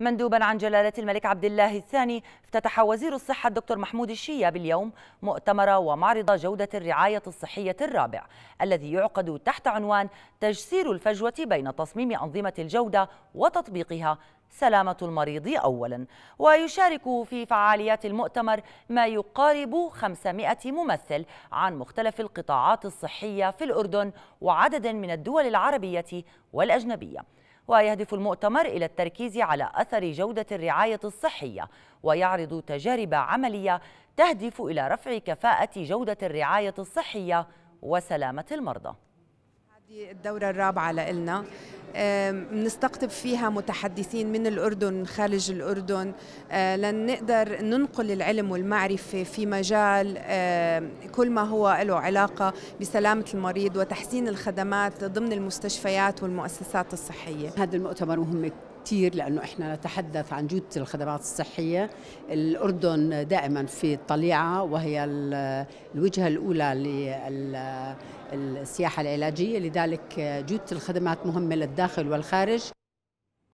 مندوبا عن جلالة الملك عبد الله الثاني افتتح وزير الصحة الدكتور محمود الشياب اليوم مؤتمر ومعرض جودة الرعاية الصحية الرابع الذي يعقد تحت عنوان تجسير الفجوة بين تصميم أنظمة الجودة وتطبيقها سلامة المريض أولا ويشارك في فعاليات المؤتمر ما يقارب 500 ممثل عن مختلف القطاعات الصحية في الأردن وعدد من الدول العربية والأجنبية ويهدف المؤتمر إلى التركيز على أثر جودة الرعاية الصحية ويعرض تجارب عملية تهدف إلى رفع كفاءة جودة الرعاية الصحية وسلامة المرضى هذه الدورة الرابعة لنا بنستقطب فيها متحدثين من الأردن من خارج الأردن آه، لنقدر ننقل العلم والمعرفة في مجال كل ما هو له علاقة بسلامة المريض وتحسين الخدمات ضمن المستشفيات والمؤسسات الصحية هذا المؤتمر مهم كثير لانه احنا نتحدث عن جوده الخدمات الصحيه، الاردن دائما في الطليعه وهي الوجهه الاولى للسياحه العلاجيه لذلك جوده الخدمات مهمه للدولة الداخل والخارج